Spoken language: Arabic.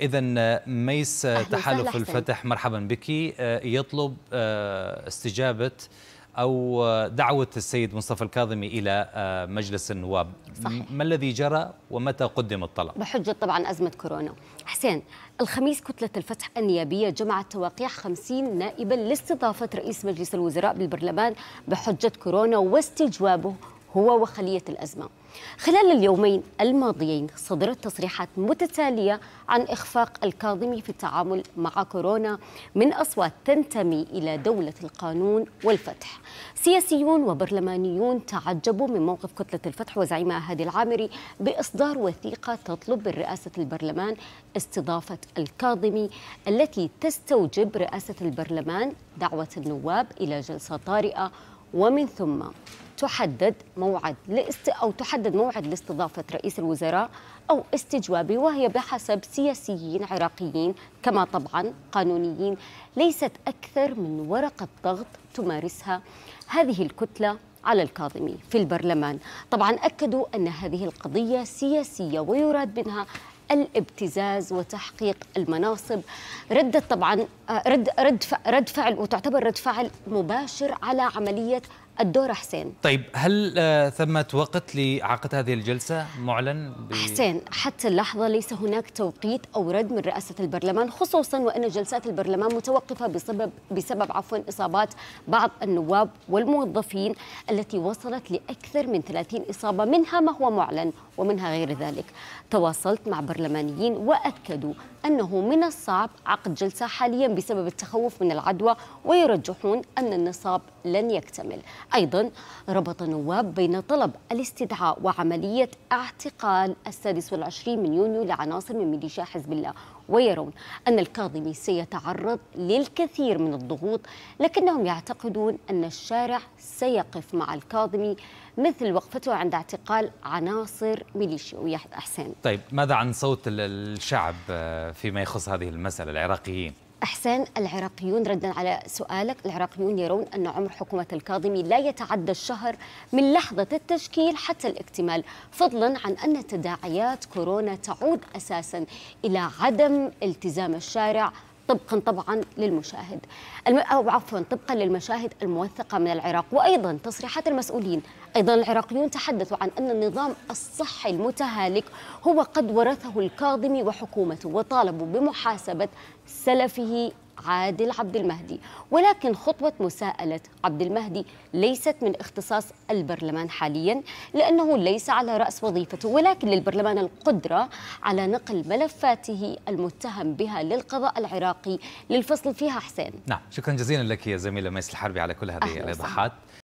إذا آه، ميس آه، تحالف الفتح مرحبا بك آه، يطلب استجابة أو دعوة السيد مصطفى الكاظمي إلى مجلس النواب صحيح. ما الذي جرى ومتى قدم الطلب؟ بحجة طبعا أزمة كورونا حسين الخميس كتلة الفتح النيابية جمعت تواقيع 50 نائبا لاستضافة رئيس مجلس الوزراء بالبرلمان بحجة كورونا واستجوابه هو وخلية الأزمة خلال اليومين الماضيين صدرت تصريحات متتالية عن إخفاق الكاظمي في التعامل مع كورونا من أصوات تنتمي إلى دولة القانون والفتح سياسيون وبرلمانيون تعجبوا من موقف كتلة الفتح وزعيمها هادي العامري بإصدار وثيقة تطلب من رئاسة البرلمان استضافة الكاظمي التي تستوجب رئاسة البرلمان دعوة النواب إلى جلسة طارئة ومن ثم تحدد موعد لإست أو تحدد موعد لاستضافة رئيس الوزراء أو استجوابه وهي بحسب سياسيين عراقيين كما طبعا قانونيين ليست أكثر من ورقة ضغط تمارسها هذه الكتلة على الكاظمي في البرلمان طبعا أكدوا أن هذه القضية سياسية ويراد منها الابتزاز وتحقيق المناصب ردت طبعا آه، رد رد رد فعل وتعتبر رد فعل مباشر على عمليه الدور حسين طيب هل آه، ثمة وقت لعقد هذه الجلسة معلن؟ ب... حسين حتى اللحظة ليس هناك توقيت أو رد من رئاسة البرلمان خصوصا وأن جلسات البرلمان متوقفة بسبب بسبب عفوا إصابات بعض النواب والموظفين التي وصلت لأكثر من 30 إصابة منها ما هو معلن ومنها غير ذلك تواصلت مع برلمانيين وأكدوا أنه من الصعب عقد جلسة حاليا بسبب التخوف من العدوى ويرجحون أن النصاب لن يكتمل أيضا ربط النواب بين طلب الاستدعاء وعملية اعتقال السادس والعشرين من يونيو لعناصر من ميليشيا حزب الله ويرون أن الكاظمي سيتعرض للكثير من الضغوط لكنهم يعتقدون أن الشارع سيقف مع الكاظمي مثل وقفته عند اعتقال عناصر ويحد حسين طيب ماذا عن صوت الشعب آه، فيما يخص هذه المسألة العراقيين؟ أحسان العراقيون ردا على سؤالك العراقيون يرون أن عمر حكومة الكاظمي لا يتعدى الشهر من لحظة التشكيل حتى الاكتمال فضلا عن أن تداعيات كورونا تعود أساسا إلى عدم التزام الشارع طبقا طبعا للمشاهد الم... أو عفوا طبقا للمشاهد الموثقة من العراق وأيضا تصريحات المسؤولين أيضا العراقيون تحدثوا عن أن النظام الصحي المتهالك هو قد ورثه الكاظمي وحكومته وطالبوا بمحاسبة سلفه عادل عبد المهدي ولكن خطوة مساءلة عبد المهدي ليست من اختصاص البرلمان حاليا لأنه ليس على رأس وظيفته ولكن للبرلمان القدرة على نقل ملفاته المتهم بها للقضاء العراقي للفصل فيها حسين نعم شكرا جزيلا لك يا زميلة ميس الحربي على كل هذه الإيضاحات